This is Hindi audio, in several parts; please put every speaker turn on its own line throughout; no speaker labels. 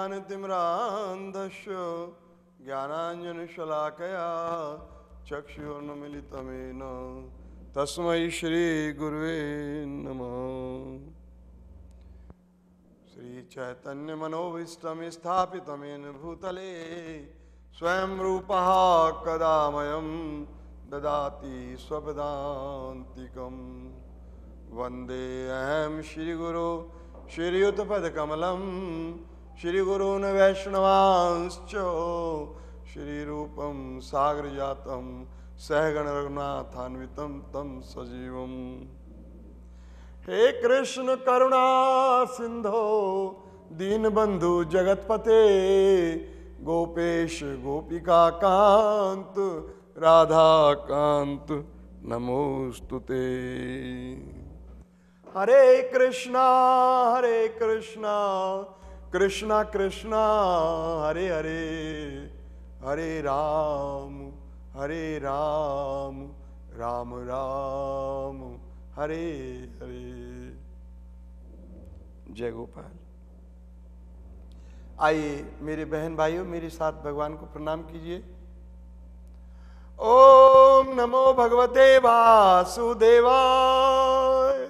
ज्ञानतिम्रान्धस्य ज्ञानाञ्जनशलाकया चक्षुर्मिलितमेन श्री श्रीगुर्वे नमः श्रीचैतन्यमनोभीष्टं स्थापित भूतले स्वयं रूप कदा ददाति स्वपदान्तिकं वंदे अहम श्रीगुरो श्रीयुतपकमल श्रीगुरून् सागर श्रीरूपं सहगण रघुनाथान्वित तम सजीव हे कृष्ण करुणा सिन्धो दीनबन्धु जगतपते गोपेश गोपिका राधा कांत नमोस्तुते हरे कृष्णा हरे कृष्णा कृष्णा कृष्णा हरे हरे हरे राम हरे राम राम राम हरे हरे जय गोपाल आइए मेरे बहन भाइयों मेरे साथ भगवान को प्रणाम कीजिए ओम नमो भगवते वासुदेवाय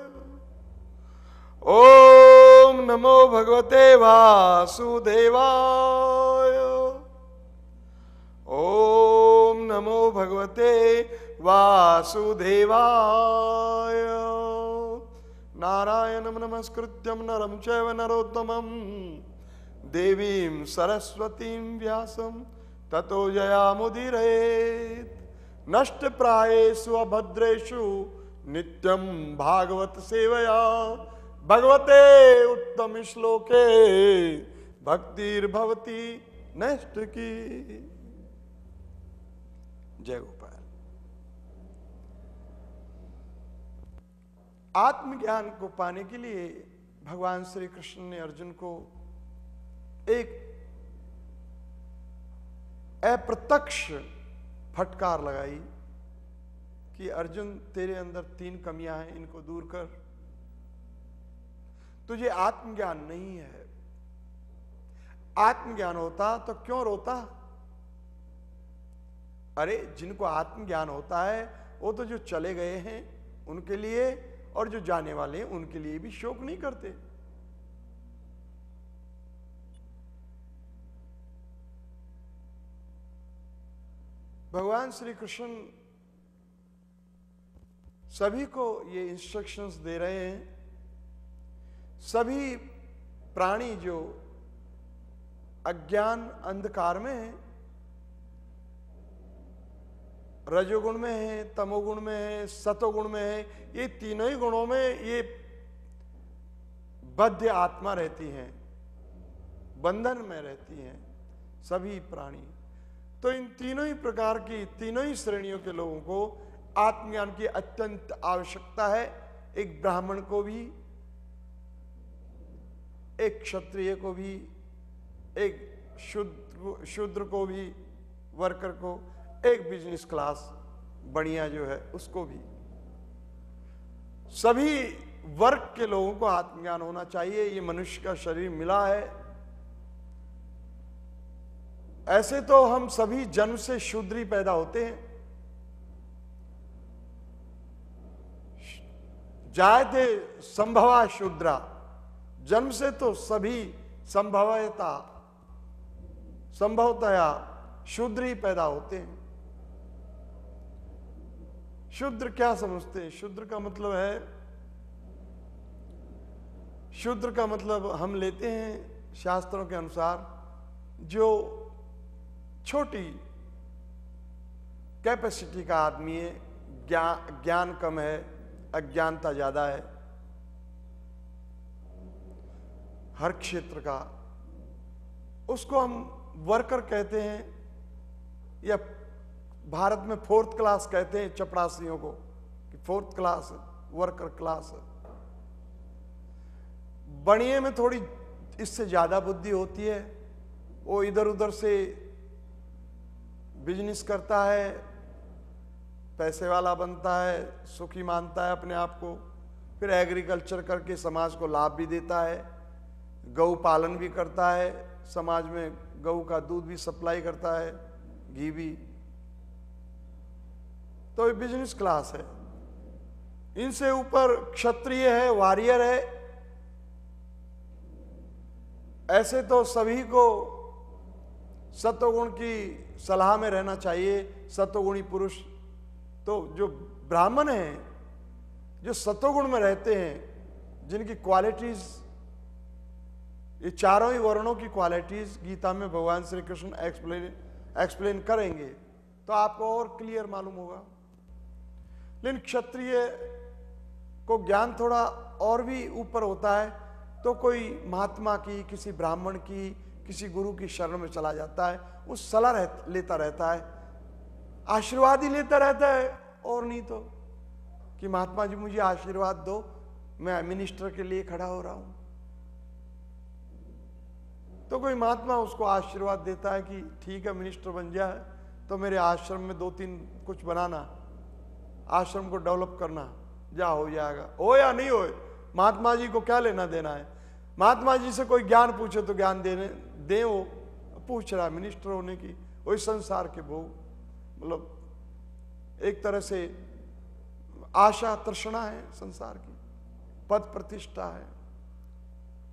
ओम नमो भगवते वासुदेवाय ओम नमो भगवते वासुदेवाय नारायणं नमस्कृत्यं नरं चैव नरोत्तमं देवीं सरस्वतीं व्यासं ततो जयामुदीरयेत् नष्टप्रायेषु अभद्रेषु नित्यं भागवत सेवया भगवते उत्तम श्लोके भक्तिर्भवती नष्ट की जय गोपाल आत्मज्ञान को पाने के लिए भगवान श्री कृष्ण ने अर्जुन को एक अप्रत्यक्ष फटकार लगाई कि अर्जुन तेरे अंदर तीन कमियां हैं इनको दूर कर तो ये आत्मज्ञान नहीं है आत्मज्ञान होता तो क्यों रोता अरे जिनको आत्मज्ञान होता है वो तो जो चले गए हैं उनके लिए और जो जाने वाले हैं उनके लिए भी शोक नहीं करते भगवान श्री कृष्ण सभी को ये इंस्ट्रक्शंस दे रहे हैं सभी प्राणी जो अज्ञान अंधकार में है रजोगुण में है तमोगुण में है सतोगुण में है ये तीनों ही गुणों में ये बद्ध आत्मा रहती है बंधन में रहती हैं सभी प्राणी तो इन तीनों ही प्रकार की तीनों ही श्रेणियों के लोगों को आत्मज्ञान की अत्यंत आवश्यकता है एक ब्राह्मण को भी एक क्षत्रिय को भी एक शुद्र शूद्र को भी वर्कर को एक बिजनेस क्लास बढ़िया जो है उसको भी सभी वर्ग के लोगों को आत्मज्ञान होना चाहिए ये मनुष्य का शरीर मिला है ऐसे तो हम सभी जन्म से शूद्री पैदा होते हैं जाए थे संभवा शूद्रा जन्म से तो सभी संभवता संभवतया शूद्र ही पैदा होते हैं शूद्र क्या समझते हैं शूद्र का मतलब है शूद्र का मतलब हम लेते हैं शास्त्रों के अनुसार जो छोटी कैपेसिटी का आदमी है ज्ञान ज्ञान कम है अज्ञानता ज़्यादा है हर क्षेत्र का उसको हम वर्कर कहते हैं या भारत में फोर्थ क्लास कहते हैं चपरासियों को कि फोर्थ क्लास वर्कर क्लास बणिए में थोड़ी इससे ज़्यादा बुद्धि होती है वो इधर उधर से बिजनेस करता है पैसे वाला बनता है सुखी मानता है अपने आप को फिर एग्रीकल्चर करके समाज को लाभ भी देता है गऊ पालन भी करता है समाज में गऊ का दूध भी सप्लाई करता है घी भी तो ये बिजनेस क्लास है इनसे ऊपर क्षत्रिय है वारियर है ऐसे तो सभी को सत्वगुण की सलाह में रहना चाहिए सत्वगुणी पुरुष तो जो ब्राह्मण हैं जो सत्वगुण में रहते हैं जिनकी क्वालिटीज़ ये चारों ही वर्णों की क्वालिटीज गीता में भगवान श्री कृष्ण एक्सप्लेन एक्सप्लेन करेंगे तो आपको और क्लियर मालूम होगा लेकिन क्षत्रिय को ज्ञान थोड़ा और भी ऊपर होता है तो कोई महात्मा की किसी ब्राह्मण की किसी गुरु की शरण में चला जाता है वो सलाह रह, लेता रहता है आशीर्वाद ही लेता रहता है और नहीं तो कि महात्मा जी मुझे आशीर्वाद दो मैं मिनिस्टर के लिए खड़ा हो रहा हूँ तो कोई महात्मा उसको आशीर्वाद देता है कि ठीक है मिनिस्टर बन जाए तो मेरे आश्रम में दो तीन कुछ बनाना आश्रम को डेवलप करना जा हो जाएगा हो या नहीं हो महात्मा जी को क्या लेना देना है महात्मा जी से कोई ज्ञान पूछे तो ज्ञान देने दे वो पूछ रहा है मिनिस्टर होने की वही संसार के भोग मतलब एक तरह से आशा तृष्णा है संसार की पद प्रतिष्ठा है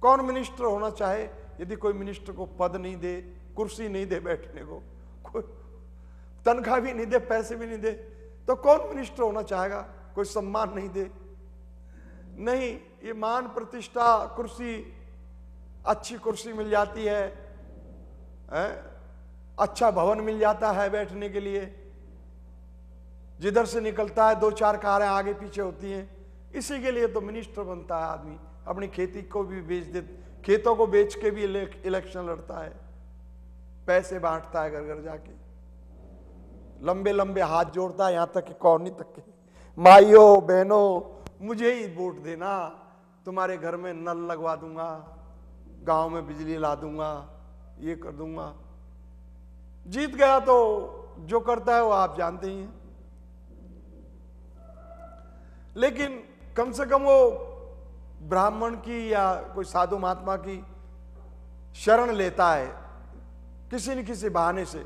कौन मिनिस्टर होना चाहे यदि कोई मिनिस्टर को पद नहीं दे कुर्सी नहीं दे बैठने को कोई तनख्वाह भी नहीं दे पैसे भी नहीं दे तो कौन मिनिस्टर होना चाहेगा कोई सम्मान नहीं दे नहीं ये मान प्रतिष्ठा कुर्सी अच्छी कुर्सी मिल जाती है, है अच्छा भवन मिल जाता है बैठने के लिए जिधर से निकलता है दो चार कारें आगे पीछे होती हैं इसी के लिए तो मिनिस्टर बनता है आदमी अपनी खेती को भी बेच दे खेतों को बेच के भी इलेक्शन लड़ता है पैसे बांटता है घर घर जाके लंबे लंबे हाथ जोड़ता है यहां तक कौनी तक के माइयो बहनों मुझे ही वोट देना तुम्हारे घर में नल लगवा दूंगा गांव में बिजली ला दूंगा ये कर दूंगा जीत गया तो जो करता है वो आप जानते ही हैं लेकिन कम से कम वो ब्राह्मण की या कोई साधु महात्मा की शरण लेता है किसी न किसी बहाने से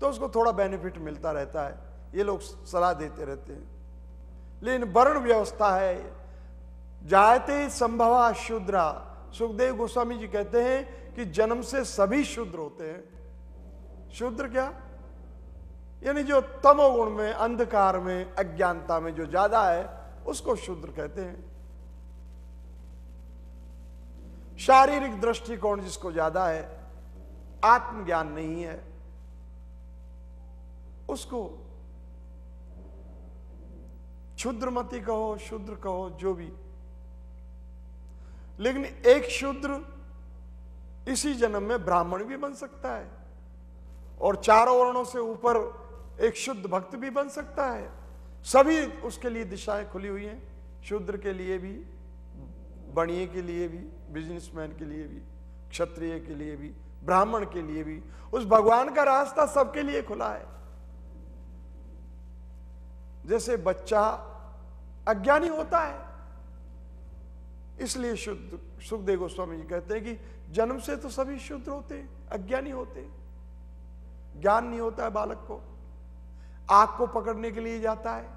तो उसको थोड़ा बेनिफिट मिलता रहता है ये लोग सलाह देते रहते हैं लेकिन वर्ण व्यवस्था है जायते संभव शूद्रा सुखदेव गोस्वामी जी कहते हैं कि जन्म से सभी शूद्र होते हैं शूद्र क्या यानी जो तमोगुण में अंधकार में अज्ञानता में जो ज्यादा है उसको शूद्र कहते हैं शारीरिक दृष्टिकोण जिसको ज्यादा है आत्मज्ञान नहीं है उसको क्षुद्रमती कहो शूद्र कहो जो भी लेकिन एक शूद्र इसी जन्म में ब्राह्मण भी बन सकता है और चारों वर्णों से ऊपर एक शुद्ध भक्त भी बन सकता है सभी उसके लिए दिशाएं खुली हुई हैं शूद्र के लिए भी बणिए के लिए भी बिजनेसमैन के लिए भी क्षत्रिय के लिए भी ब्राह्मण के लिए भी उस भगवान का रास्ता सबके लिए खुला है जैसे बच्चा अज्ञानी होता है इसलिए शुद्ध सुखदेव गोस्वामी जी कहते हैं कि जन्म से तो सभी शुद्ध होते हैं अज्ञानी होते ज्ञान नहीं होता है बालक को आग को पकड़ने के लिए जाता है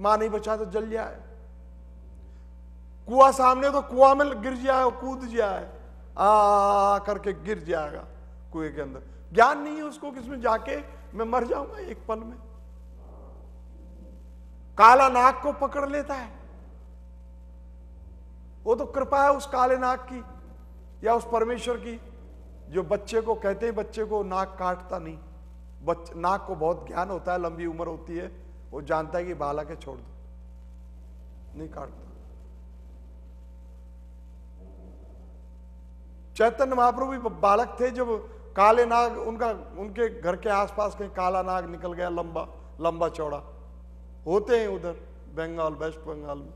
मां नहीं बचा तो जल जाए कुआ सामने तो कुआ में गिर जाए कूद जाए आ, करके गिर जाएगा कुएं के अंदर ज्ञान नहीं है उसको किसमें जाके मैं मर जाऊंगा एक पल में काला नाग को पकड़ लेता है वो तो कृपा है उस काले नाग की या उस परमेश्वर की जो बच्चे को कहते हैं बच्चे को नाक काटता नहीं बच्चे नाक को बहुत ज्ञान होता है लंबी उम्र होती है वो जानता है कि बालक है छोड़ दो नहीं काटता चैतन्य महाप्रभु भी बालक थे जब काले नाग उनका उनके घर के आसपास कहीं काला नाग निकल गया लंबा लंबा चौड़ा होते हैं उधर बंगाल वेस्ट बंगाल में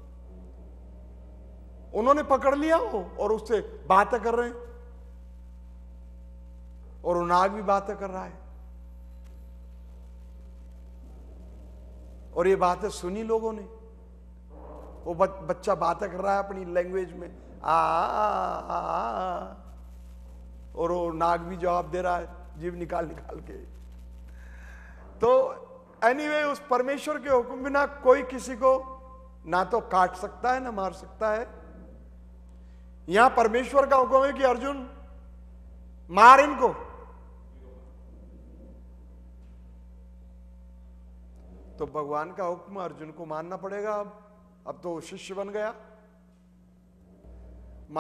उन्होंने पकड़ लिया वो और उससे बातें कर रहे हैं और नाग भी बातें कर रहा है और ये बातें सुनी लोगों ने वो बच्चा बातें कर रहा है अपनी लैंग्वेज में आ, आ, आ, आ, आ और वो नाग भी जवाब दे रहा है जीव निकाल निकाल के तो एनीवे anyway, उस परमेश्वर के हुक्म बिना कोई किसी को ना तो काट सकता है ना मार सकता है यहां परमेश्वर का हुक्म है कि अर्जुन मार इनको तो भगवान का हुक्म अर्जुन को मानना पड़ेगा अब अब तो शिष्य बन गया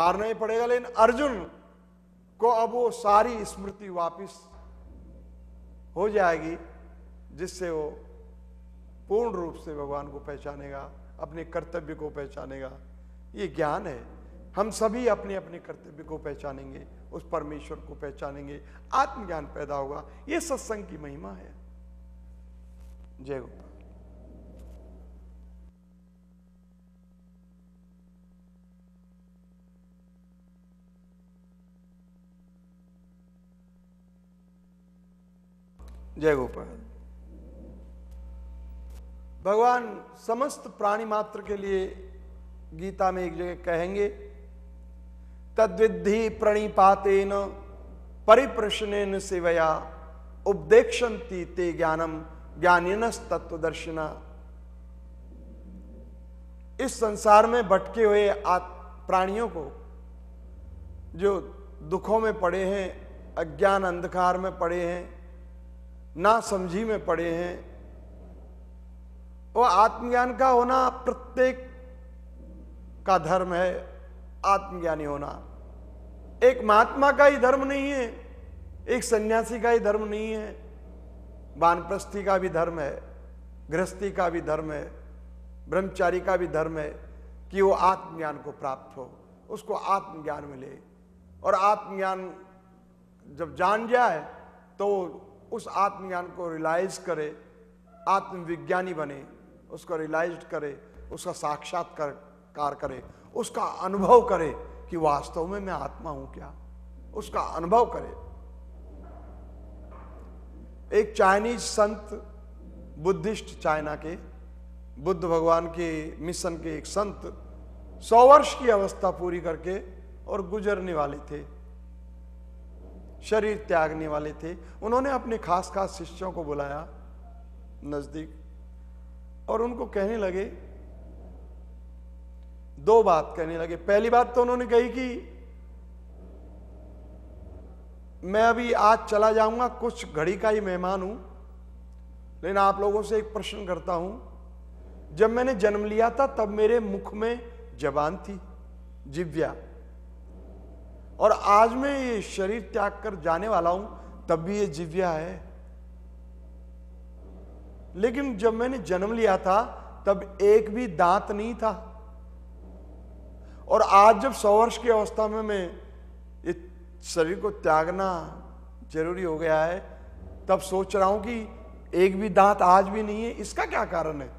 मारना ही पड़ेगा लेकिन अर्जुन को अब वो सारी स्मृति वापस हो जाएगी जिससे वो पूर्ण रूप से भगवान को पहचानेगा अपने कर्तव्य को पहचानेगा ये ज्ञान है हम सभी अपने अपने कर्तव्य को पहचानेंगे उस परमेश्वर को पहचानेंगे आत्मज्ञान पैदा होगा ये सत्संग की महिमा है जय गोपाल जय गोपाल भगवान समस्त प्राणी मात्र के लिए गीता में एक जगह कहेंगे तद्विधि प्रणिपातेन परिप्रश्न सेवया उपदेक्षती ते ज्ञानम ज्ञानिनस तत्वदर्शिना इस संसार में भटके हुए प्राणियों को जो दुखों में पड़े हैं अज्ञान अंधकार में पड़े हैं ना समझी में पड़े हैं वो आत्मज्ञान का होना प्रत्येक का धर्म है आत्मज्ञानी होना एक महात्मा का ही धर्म नहीं है एक सन्यासी का ही धर्म नहीं है वानप्रस्थी का भी धर्म है गृहस्थी का भी धर्म है ब्रह्मचारी का भी धर्म है कि वो आत्मज्ञान को प्राप्त हो उसको आत्मज्ञान मिले और आत्मज्ञान जब जान जाए तो उस आत्मज्ञान को रिलाइज करे आत्मविज्ञानी बने उसको रिलाइज करे उसका साक्षात्कार कर, करे उसका अनुभव करे कि वास्तव में मैं आत्मा हूं क्या उसका अनुभव करे एक चाइनीज संत बुद्धिस्ट चाइना के बुद्ध भगवान के मिशन के एक संत सौ वर्ष की अवस्था पूरी करके और गुजरने वाले थे शरीर त्यागने वाले थे उन्होंने अपने खास खास शिष्यों को बुलाया नजदीक और उनको कहने लगे दो बात कहने लगे पहली बात तो उन्होंने कही कि मैं अभी आज चला जाऊंगा कुछ घड़ी का ही मेहमान हूं लेकिन आप लोगों से एक प्रश्न करता हूं जब मैंने जन्म लिया था तब मेरे मुख में जबान थी जिव्या और आज मैं ये शरीर त्याग कर जाने वाला हूं तब भी ये जिव्या है लेकिन जब मैंने जन्म लिया था तब एक भी दांत नहीं था और आज जब सौ वर्ष की अवस्था में मैं ये शरीर को त्यागना जरूरी हो गया है तब सोच रहा हूं कि एक भी दांत आज भी नहीं है इसका क्या कारण है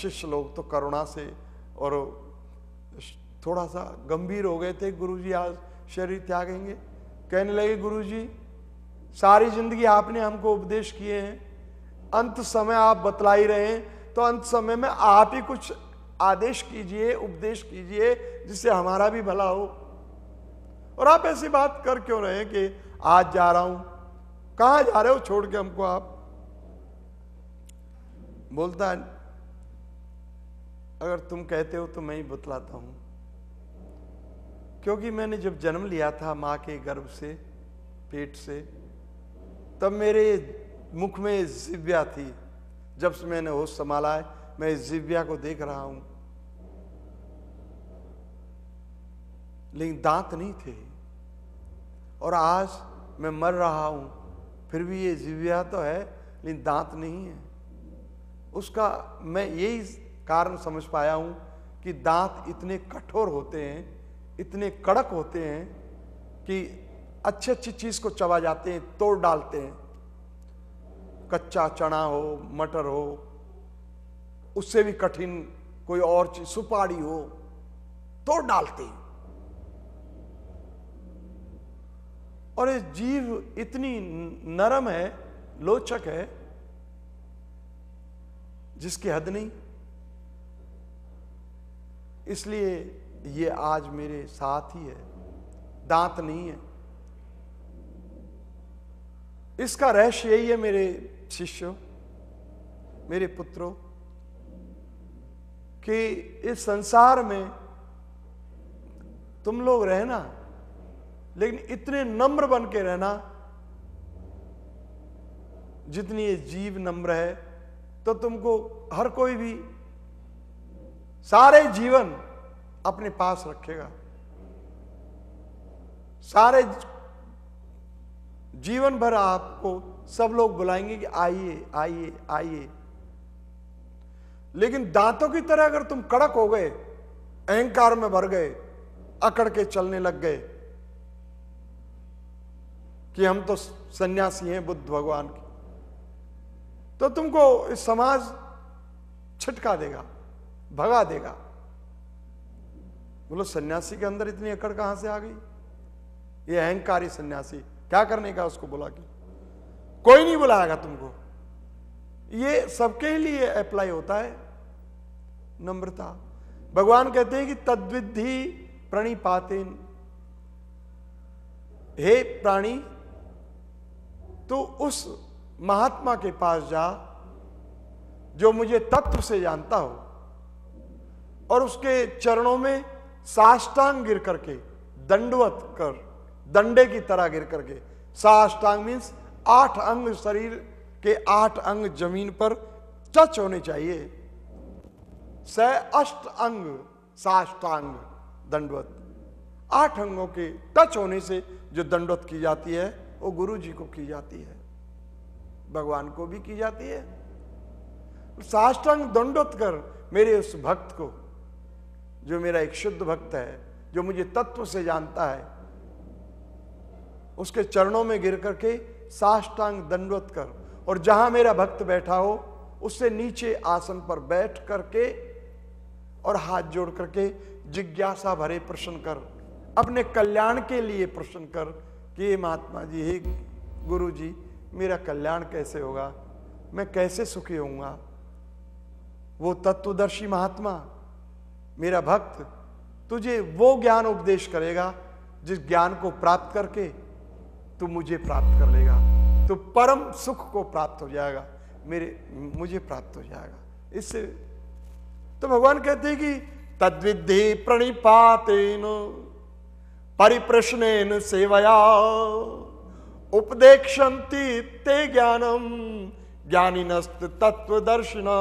शिष्य लोग तो करुणा से और थोड़ा सा गंभीर हो गए थे गुरुजी आज शरीर त्यागेंगे कहने लगे गुरुजी सारी जिंदगी आपने हमको उपदेश किए हैं अंत समय आप बतला ही रहे हैं तो अंत समय में आप ही कुछ आदेश कीजिए उपदेश कीजिए जिससे हमारा भी भला हो और आप ऐसी बात कर क्यों रहे हैं कि आज जा रहा हूं कहा जा रहे हो छोड़ के हमको आप बोलता है अगर तुम कहते हो तो मैं ही बतलाता हूं क्योंकि मैंने जब जन्म लिया था माँ के गर्भ से पेट से तब मेरे मुख में जिव्या थी जब से मैंने होश संभाला है मैं इस जिव्या को देख रहा हूं लेकिन दांत नहीं थे और आज मैं मर रहा हूं फिर भी ये जिव्या तो है लेकिन दांत नहीं है उसका मैं यही कारण समझ पाया हूं कि दांत इतने कठोर होते हैं इतने कड़क होते हैं कि अच्छी अच्छी चीज़ को चबा जाते हैं तोड़ डालते हैं कच्चा चना हो मटर हो उससे भी कठिन कोई और चीज सुपारी हो तोड़ डालते हैं और ये जीव इतनी नरम है लोचक है जिसकी हद नहीं इसलिए ये आज मेरे साथ ही है दांत नहीं है इसका रहस्य यही है मेरे शिष्यों मेरे पुत्रों कि इस संसार में तुम लोग रहना लेकिन इतने नम्र बन के रहना जितनी ये जीव नम्र है तो तुमको हर कोई भी सारे जीवन अपने पास रखेगा सारे जीवन भर आपको सब लोग बुलाएंगे कि आइए आइए आइए लेकिन दांतों की तरह अगर तुम कड़क हो गए अहंकार में भर गए अकड़ के चलने लग गए कि हम तो सन्यासी हैं बुद्ध भगवान के तो तुमको इस समाज छिटका देगा भगा देगा बोलो सन्यासी के अंदर इतनी अकड़ कहां से आ गई ये अहंकारी सन्यासी क्या करने का उसको बोला कि कोई नहीं बुलाएगा तुमको ये सबके लिए अप्लाई होता है नम्रता भगवान कहते हैं कि तद्विधि प्रणी पाते हे प्राणी तो उस महात्मा के पास जा जो मुझे तत्व से जानता हो और उसके चरणों में साष्टांग गिर करके दंडवत कर दंडे की तरह गिर करके साष्टांग मीन्स आठ अंग शरीर के आठ अंग जमीन पर टच होने चाहिए स अष्ट अंग साष्टांग दंडवत आठ अंगों के टच होने से जो दंडवत की जाती है वो गुरु जी को की जाती है भगवान को भी की जाती है साष्टांग कर मेरे उस भक्त को जो मेरा एक शुद्ध भक्त है जो मुझे तत्व से जानता है उसके चरणों में गिर करके साष्टांग दंडवत कर और जहां मेरा भक्त बैठा हो उससे नीचे आसन पर बैठ करके और हाथ जोड़ करके जिज्ञासा भरे प्रश्न कर अपने कल्याण के लिए प्रश्न कर कि हे महात्मा जी हे गुरु जी मेरा कल्याण कैसे होगा मैं कैसे सुखी होऊंगा वो तत्वदर्शी महात्मा मेरा भक्त तुझे वो ज्ञान उपदेश करेगा जिस ज्ञान को प्राप्त करके तू मुझे प्राप्त कर लेगा तो परम सुख को प्राप्त हो जाएगा मेरे मुझे प्राप्त हो जाएगा इससे तो भगवान कहते हैं कि तद्विधि प्रणिपातेन परिप्रश्न सेवया उपदेक्षती ते ज्ञानम ज्ञानी नस्त तत्वदर्शिना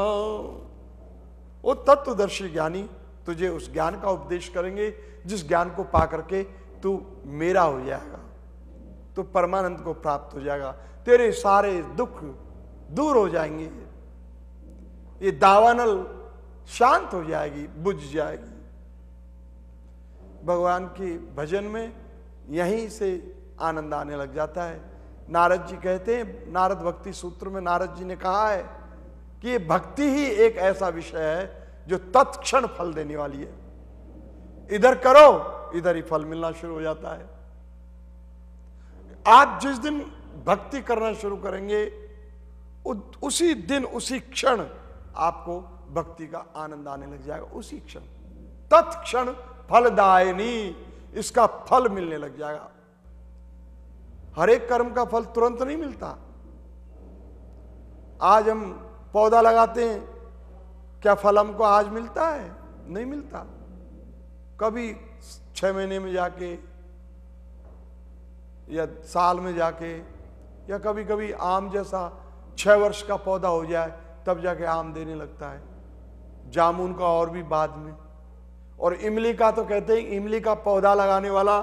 वो तत्वदर्शी ज्ञानी तुझे उस ज्ञान का उपदेश करेंगे जिस ज्ञान को पा करके तू मेरा हो जाएगा तो परमानंद को प्राप्त हो जाएगा तेरे सारे दुख दूर हो जाएंगे ये दावानल शांत हो जाएगी बुझ जाएगी भगवान के भजन में यहीं से आनंद आने लग जाता है नारद जी कहते हैं नारद भक्ति सूत्र में नारद जी ने कहा है कि ये भक्ति ही एक ऐसा विषय है जो तत्क्षण फल देने वाली है इधर करो इधर ही फल मिलना शुरू हो जाता है आप जिस दिन भक्ति करना शुरू करेंगे उसी दिन उसी क्षण आपको भक्ति का आनंद आने लग जाएगा उसी क्षण तत्क्षण फलदायनी इसका फल मिलने लग जाएगा हर एक कर्म का फल तुरंत नहीं मिलता आज हम पौधा लगाते हैं क्या फल हमको आज मिलता है नहीं मिलता कभी छह महीने में जाके या साल में जाके या कभी कभी आम जैसा छह वर्ष का पौधा हो जाए तब जाके आम देने लगता है जामुन का और भी बाद में और इमली का तो कहते हैं इमली का पौधा लगाने वाला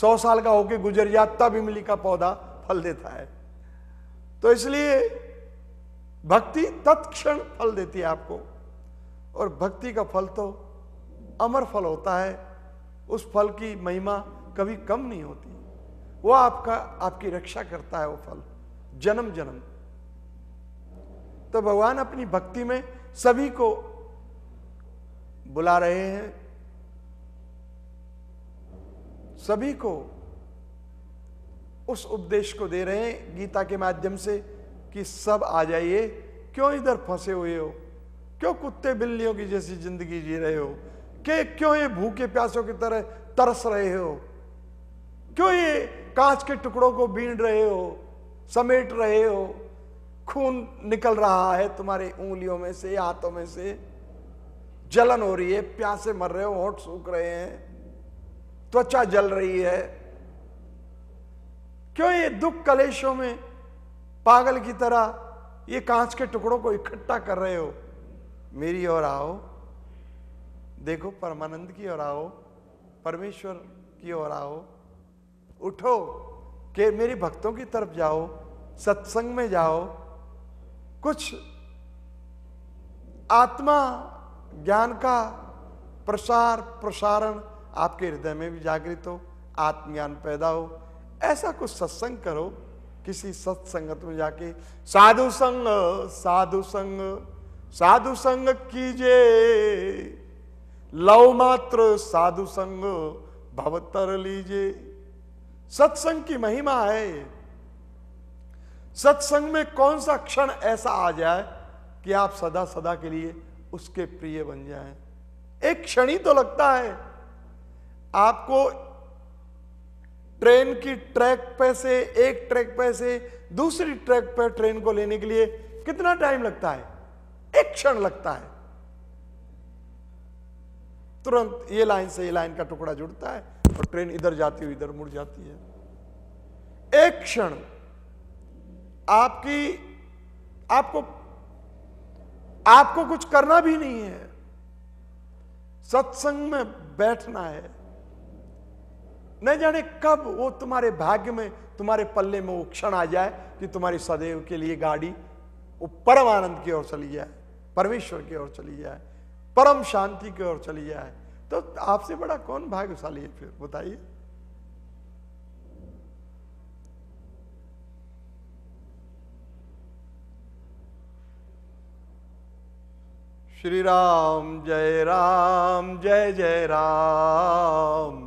सौ साल का होके गुजर जाए तब इमली का पौधा फल देता है तो इसलिए भक्ति तत्क्षण फल देती है आपको और भक्ति का फल तो अमर फल होता है उस फल की महिमा कभी कम नहीं होती वो आपका आपकी रक्षा करता है वो फल जन्म जन्म तो भगवान अपनी भक्ति में सभी को बुला रहे हैं सभी को उस उपदेश को दे रहे हैं गीता के माध्यम से कि सब आ जाइए क्यों इधर फंसे हुए हो क्यों कुत्ते बिल्लियों की जैसी जिंदगी जी रहे हो के क्यों ये भूखे प्यासों की तरह तरस रहे हो क्यों ये कांच के टुकड़ों को बीन रहे हो समेट रहे हो खून निकल रहा है तुम्हारी उंगलियों में से हाथों में से जलन हो रही है प्यासे मर रहे हो होठ सूख रहे हैं त्वचा जल रही है क्यों ये दुख कलेशों में पागल की तरह ये कांच के टुकड़ों को इकट्ठा कर रहे हो मेरी ओर आओ देखो परमानंद की ओर आओ परमेश्वर की ओर आओ उठो के मेरे भक्तों की तरफ जाओ सत्संग में जाओ कुछ आत्मा ज्ञान का प्रसार प्रसारण आपके हृदय में भी जागृत हो आत्मज्ञान पैदा हो ऐसा कुछ सत्संग करो किसी सत्संगत में जाके साधु संग साधु संग साधु संग कीजे लव मात्र साधु संग भवतर लीजे सत्संग की महिमा है सत्संग में कौन सा क्षण ऐसा आ जाए कि आप सदा सदा के लिए उसके प्रिय बन जाएं एक क्षण ही तो लगता है आपको ट्रेन की ट्रैक पे से एक ट्रैक पे से दूसरी ट्रैक पे ट्रेन को लेने के लिए कितना टाइम लगता है एक क्षण लगता है तुरंत ये लाइन से ये लाइन का टुकड़ा जुड़ता है और ट्रेन इधर जाती हुई इधर मुड़ जाती है एक क्षण आपकी आपको आपको कुछ करना भी नहीं है सत्संग में बैठना है न जाने कब वो तुम्हारे भाग्य में तुम्हारे पल्ले में वो क्षण आ जाए कि तुम्हारी सदैव के लिए गाड़ी वो परम आनंद की ओर चली जाए परमेश्वर की ओर चली जाए परम शांति की ओर चली जाए तो आपसे बड़ा कौन भाग्यशाली है फिर बताइए श्री राम जय राम जय जय राम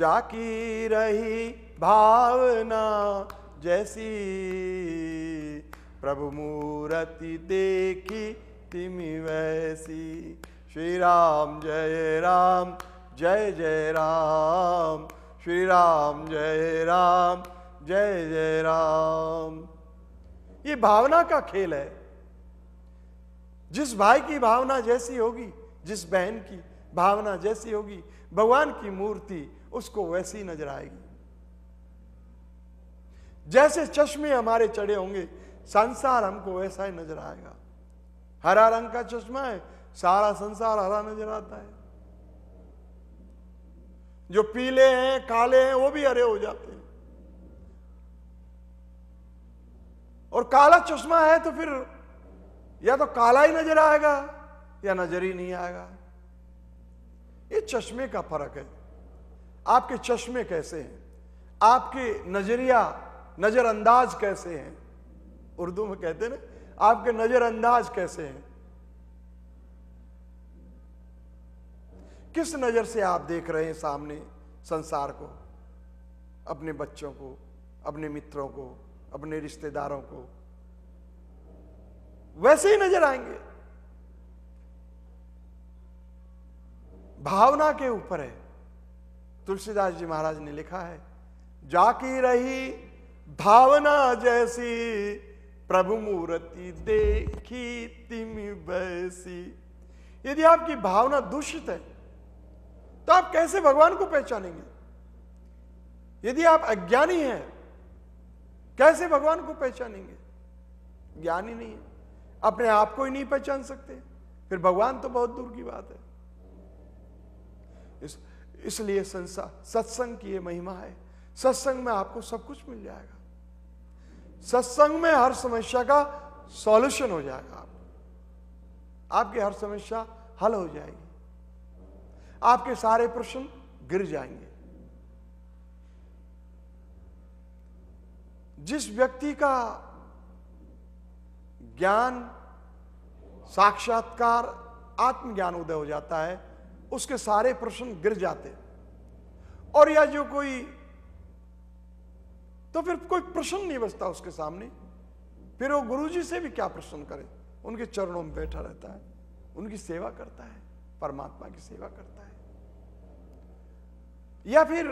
जाकी रही भावना जैसी प्रभु मूर्ति देखी तिमि वैसी श्री राम जय राम जय जय राम श्री राम जय राम जय जय राम ये भावना का खेल है जिस भाई की भावना जैसी होगी जिस बहन की भावना जैसी होगी भगवान की मूर्ति उसको वैसी नजर आएगी जैसे चश्मे हमारे चढ़े होंगे संसार हमको वैसा ही नजर आएगा हरा रंग का चश्मा है सारा संसार हरा नजर आता है जो पीले हैं काले हैं वो भी हरे हो जाते हैं और काला चश्मा है तो फिर या तो काला ही नजर आएगा या नजर ही नहीं आएगा ये चश्मे का फर्क है आपके चश्मे कैसे हैं आपके नजरिया नज़रअंदाज कैसे हैं उर्दू में कहते हैं ना आपके नज़रअंदाज कैसे हैं किस नज़र से आप देख रहे हैं सामने संसार को अपने बच्चों को अपने मित्रों को अपने रिश्तेदारों को वैसे ही नजर आएंगे भावना के ऊपर है तुलसीदास जी महाराज ने लिखा है जाकी रही भावना जैसी प्रभु मूर्ति देखी तिम बैसी यदि आपकी भावना दूषित है तो आप कैसे भगवान को पहचानेंगे यदि आप अज्ञानी हैं कैसे भगवान को पहचानेंगे ज्ञानी नहीं है अपने आप को ही नहीं पहचान सकते फिर भगवान तो बहुत दूर की बात है इसलिए संसार सत्संग की ये महिमा है सत्संग में आपको सब कुछ मिल जाएगा सत्संग में हर समस्या का सॉल्यूशन हो जाएगा आप आपकी हर समस्या हल हो जाएगी आपके सारे प्रश्न गिर जाएंगे जिस व्यक्ति का ज्ञान साक्षात्कार आत्मज्ञान उदय हो जाता है उसके सारे प्रश्न गिर जाते और या जो कोई तो फिर कोई प्रश्न नहीं बचता उसके सामने फिर वो गुरुजी से भी क्या प्रश्न करे उनके चरणों में बैठा रहता है उनकी सेवा करता है परमात्मा की सेवा करता है या फिर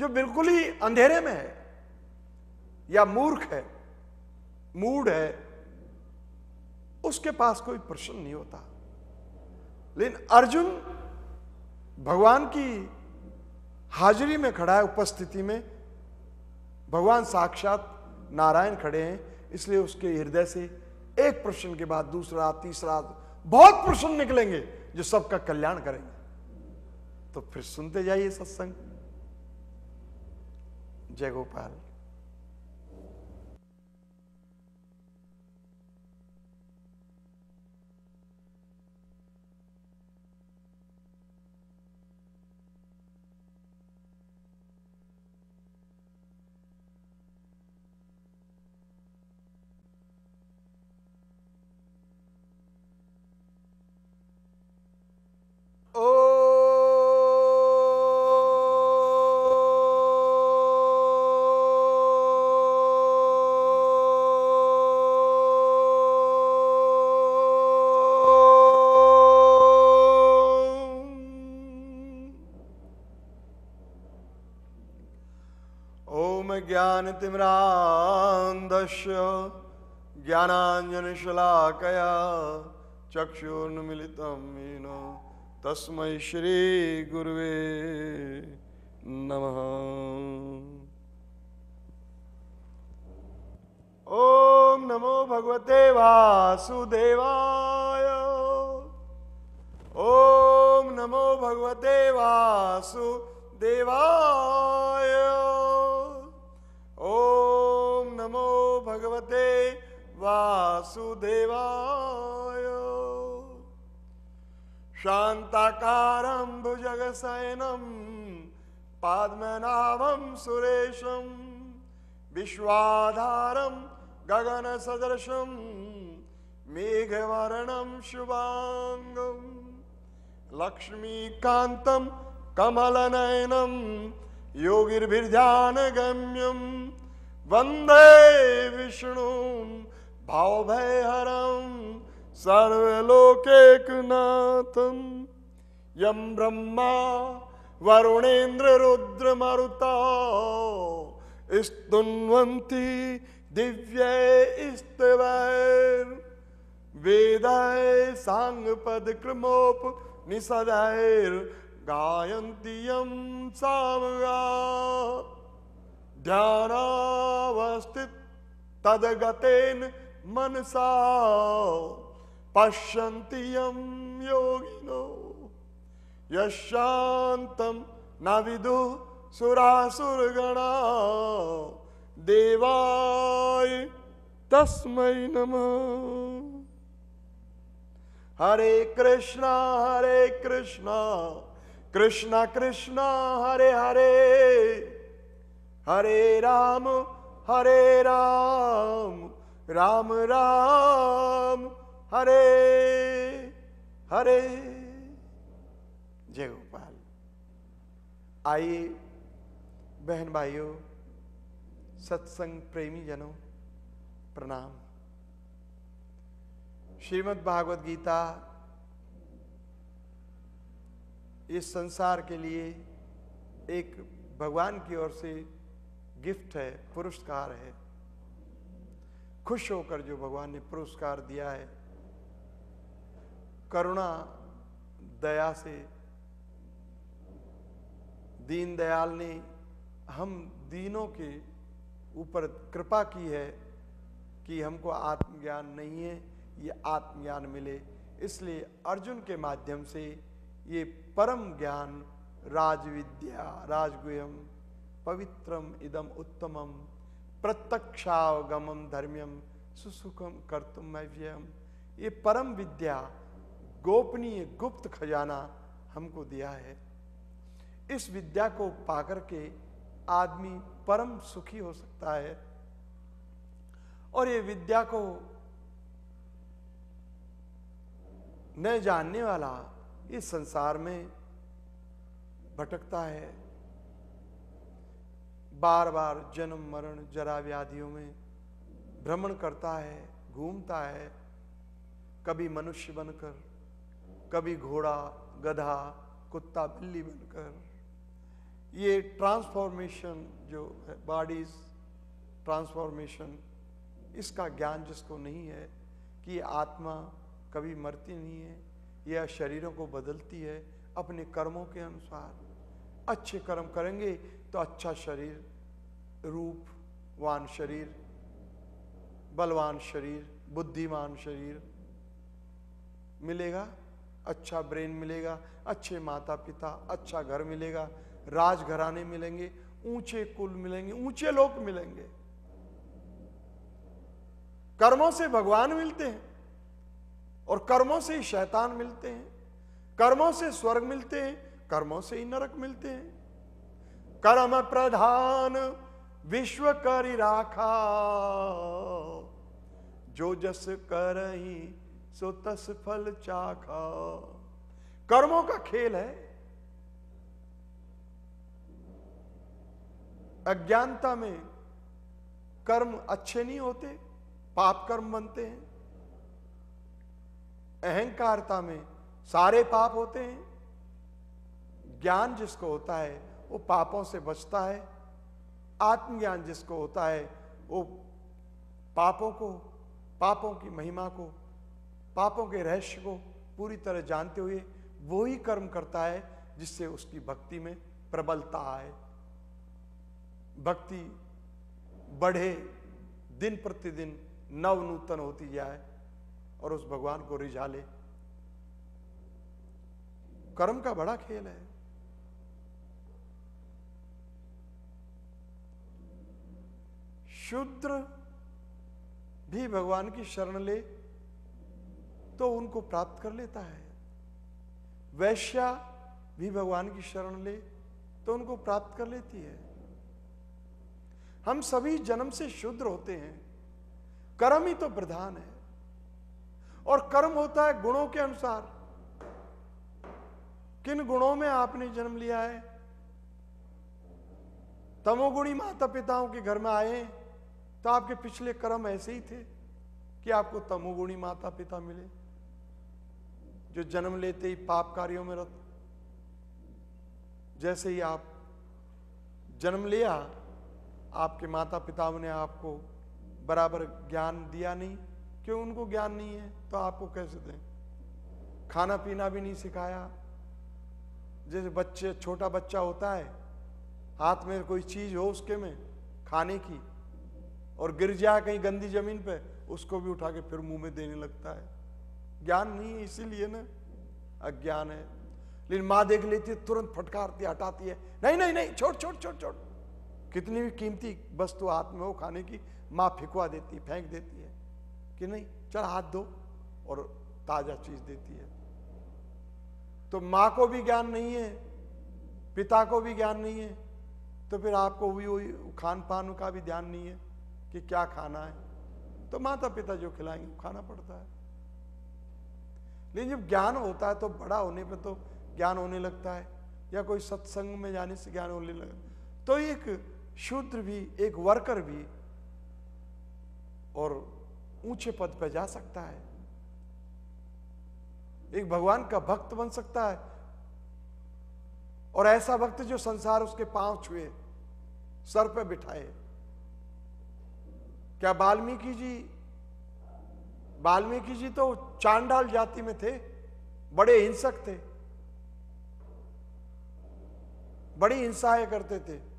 जो बिल्कुल ही अंधेरे में है या मूर्ख है मूड है उसके पास कोई प्रश्न नहीं होता लेकिन अर्जुन भगवान की हाजिरी में खड़ा है उपस्थिति में भगवान साक्षात नारायण खड़े हैं इसलिए उसके हृदय से एक प्रश्न के बाद दूसरा तीसरा बहुत प्रश्न निकलेंगे जो सबका कल्याण करेंगे तो फिर सुनते जाइए सत्संग जय गोपाल ज्ञानतिम्रान्दस्य ज्ञानाञ्जनशलाकया चक्षुर्मिलितं येन तस्मै नम नमः नमो भगवते वासुदेवाय ॐ नमो भगवते वासुदेवाय भगवते वासुदेवाय शान्ताकारं भुजगशयनं पाद्मनाभं सुरेशं विश्वाधारं गगनसदृशं मेघवर्णं शुभाङ्गं लक्ष्मीकान्तं कमलनयनं योगिर्भिर्ध्यानगम्यम् वंदे विष्णु भाव भय हरम सर्वलोकेकनाथम यम ब्रह्मा वरुणेन्द्र रुद्र मरुता स्तुन्वन्ति दिव्य स्तवैर वेदाय सांग पद क्रमोप निषदायर गायन्ति यम सामगा ध्यानावस्थित तदगतेन मनसा पश्यन्ति यम योगिनो यशांतम न विदु सुरासुरगणा देवाय तस्मै नमः हरे कृष्णा हरे कृष्णा कृष्णा कृष्णा हरे हरे हरे राम हरे राम राम राम हरे हरे जय गोपाल आइए बहन भाइयों सत्संग प्रेमी जनों प्रणाम श्रीमद् भागवत गीता इस संसार के लिए एक भगवान की ओर से गिफ्ट है पुरस्कार है खुश होकर जो भगवान ने पुरस्कार दिया है करुणा दया से दीनदयाल ने हम दीनों के ऊपर कृपा की है कि हमको आत्मज्ञान नहीं है ये आत्मज्ञान मिले इसलिए अर्जुन के माध्यम से ये परम ज्ञान राजविद्या राजगुहम पवित्रम इदम उत्तमम प्रत्यक्षावगमम धर्म्यम सुसुखम कर्तुम व्ययम ये परम विद्या गोपनीय गुप्त खजाना हमको दिया है इस विद्या को पाकर के आदमी परम सुखी हो सकता है और ये विद्या को न जानने वाला इस संसार में भटकता है बार बार जन्म मरण जरा व्याधियों में भ्रमण करता है घूमता है कभी मनुष्य बनकर कभी घोड़ा गधा कुत्ता बिल्ली बनकर ये ट्रांसफॉर्मेशन जो है बॉडीज ट्रांसफॉर्मेशन इसका ज्ञान जिसको नहीं है कि आत्मा कभी मरती नहीं है यह शरीरों को बदलती है अपने कर्मों के अनुसार अच्छे कर्म करेंगे तो अच्छा शरीर रूपवान शरीर बलवान शरीर बुद्धिमान शरीर मिलेगा अच्छा ब्रेन मिलेगा अच्छे माता पिता अच्छा घर मिलेगा राज घराने मिलेंगे ऊंचे कुल मिलेंगे ऊंचे लोग मिलेंगे कर्मों से भगवान मिलते हैं और कर्मों से ही शैतान मिलते हैं कर्मों से स्वर्ग मिलते हैं कर्मों से ही नरक मिलते हैं कर्म प्रधान विश्व कर राखा जो जस कर ही सो तस फल चाखा कर्मों का खेल है अज्ञानता में कर्म अच्छे नहीं होते पाप कर्म बनते हैं अहंकारता में सारे पाप होते हैं ज्ञान जिसको होता है वो पापों से बचता है आत्मज्ञान जिसको होता है वो पापों को पापों की महिमा को पापों के रहस्य को पूरी तरह जानते हुए वो ही कर्म करता है जिससे उसकी भक्ति में प्रबलता आए भक्ति बढ़े दिन प्रतिदिन नव नूतन होती जाए और उस भगवान को रिझा ले कर्म का बड़ा खेल है शूद्र भी भगवान की शरण ले तो उनको प्राप्त कर लेता है वैश्या भी भगवान की शरण ले तो उनको प्राप्त कर लेती है हम सभी जन्म से शुद्र होते हैं कर्म ही तो प्रधान है और कर्म होता है गुणों के अनुसार किन गुणों में आपने जन्म लिया है तमोगुणी माता पिताओं के घर में आए तो आपके पिछले कर्म ऐसे ही थे कि आपको तमोगुणी माता पिता मिले जो जन्म लेते ही पाप कार्यों में रत जैसे ही आप जन्म लिया आपके माता पिता ने आपको बराबर ज्ञान दिया नहीं क्यों उनको ज्ञान नहीं है तो आपको कैसे दें खाना पीना भी नहीं सिखाया जैसे बच्चे छोटा बच्चा होता है हाथ में कोई चीज़ हो उसके में खाने की और गिर जाए कहीं गंदी जमीन पे उसको भी उठा के फिर मुंह में देने लगता है ज्ञान नहीं है इसीलिए ना अज्ञान है लेकिन माँ देख लेती है तुरंत फटकारती हटाती है नहीं नहीं नहीं छोड़ छोड़ छोड़ छोड़ कितनी भी कीमती वस्तु तो हाथ में हो खाने की माँ फिकवा देती फेंक देती है कि नहीं चल हाथ धो और ताजा चीज देती है तो माँ को भी ज्ञान नहीं है पिता को भी ज्ञान नहीं है तो फिर आपको भी वही खान पान का भी ध्यान नहीं है कि क्या खाना है तो माता पिता जो खिलाएंगे खाना पड़ता है लेकिन जब ज्ञान होता है तो बड़ा होने पर तो ज्ञान होने लगता है या कोई सत्संग में जाने से ज्ञान होने लगता तो एक शूद्र भी एक वर्कर भी और ऊंचे पद पर जा सकता है एक भगवान का भक्त बन सकता है और ऐसा भक्त जो संसार उसके पांव छुए सर पर बिठाए क्या वाल्मीकि जी वाल्मीकि जी तो चांडाल जाति में थे बड़े हिंसक थे बड़ी हिंसाएं करते थे